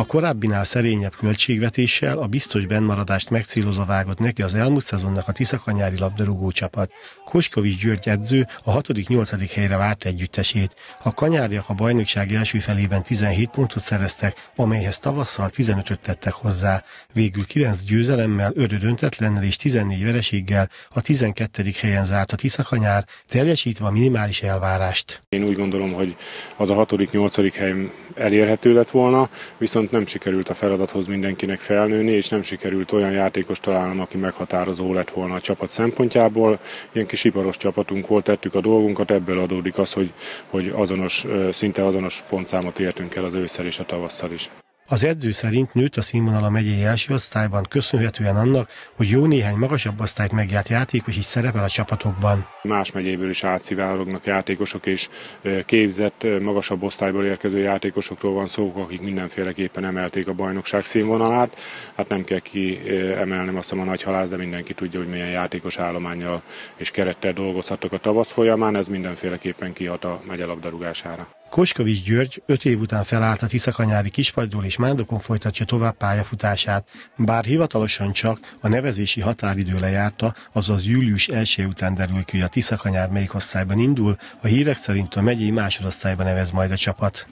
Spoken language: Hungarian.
A korábbinál szerényebb költségvetéssel a biztos bennmaradást megcélozva vágott neki az elmúlt szezonnak a Tiszakanyári labdarúgó csapat. Koskovics György edző a 6.-8. helyre várt együttesét. A kanyáriak a bajnokság első felében 17 pontot szereztek, amelyhez tavasszal 15-öt tettek hozzá. Végül 9 győzelemmel, 5 döntetlennel és 14 vereséggel a 12. helyen zárt a Tiszakanyár, teljesítve a minimális elvárást. Én úgy gondolom, hogy az a 6.-8. hely elérhető lett volna, viszont viszont nem sikerült a feladathoz mindenkinek felnőni, és nem sikerült olyan játékos találnom, aki meghatározó lett volna a csapat szempontjából. Ilyen kis iparos csapatunk volt, tettük a dolgunkat, ebből adódik az, hogy, hogy azonos, szinte azonos pontszámot értünk el az ősszel és a tavasszal is. Az edző szerint nőtt a színvonal a megyei első osztályban, köszönhetően annak, hogy jó néhány magasabb osztályt megjárt játékos is szerepel a csapatokban. Más megyéből is átszivárognak játékosok, és képzett, magasabb osztályból érkező játékosokról van szó, akik mindenféleképpen emelték a bajnokság színvonalát. Hát nem kell emelnem azt a nagy halász, de mindenki tudja, hogy milyen játékos állományjal és kerettel dolgozhatok a tavasz folyamán. Ez mindenféleképpen kihat a megye Koskovics György öt év után felállt a Tiszakanyári kispadról és Mándokon folytatja tovább pályafutását, bár hivatalosan csak a nevezési határidő lejárta, azaz július 1 után derül ki, hogy a Tiszakanyár melyik osztályban indul, a hírek szerint a megyei másodosztályban nevez majd a csapat.